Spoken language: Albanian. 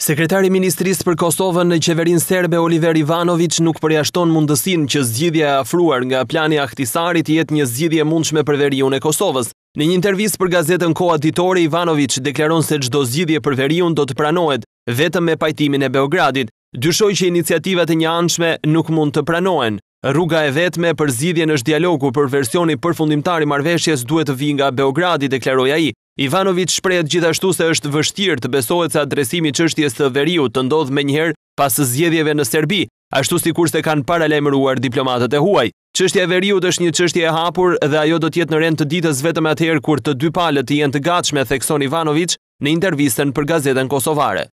Sekretari Ministrisë për Kosovën në qeverin Serbe Oliver Ivanovic nuk përjashton mundësin që zgjidhja e afruar nga plani ahtisarit jetë një zgjidhje mundshme për veriun e Kosovës. Në një intervjis për gazetën Koa Ditore, Ivanovic deklaron se qdo zgjidhje për veriun do të pranohet, vetëm me pajtimin e Beogradit. Dyshoj që iniciativat e një anshme nuk mund të pranohen. Rruga e vetme për zgjidhjen në dialogu për versioni përfundimtar i marveshjes duhet të vi nga Beogradi, deklaroj i. Ivanovic shprejt gjithashtu se është vështirë të besohet se adresimi qështjes të veriu të ndodh me njëherë pas zjedhjeve në Serbi, ashtu si kur se kanë paralemruar diplomatët e huaj. Qështje e veriu të është një qështje e hapur dhe ajo do tjetë në rend të ditës vetëm atëherë kur të dy palët i jenë të gatshme, thekson Ivanovic në intervisten për gazetën Kosovare.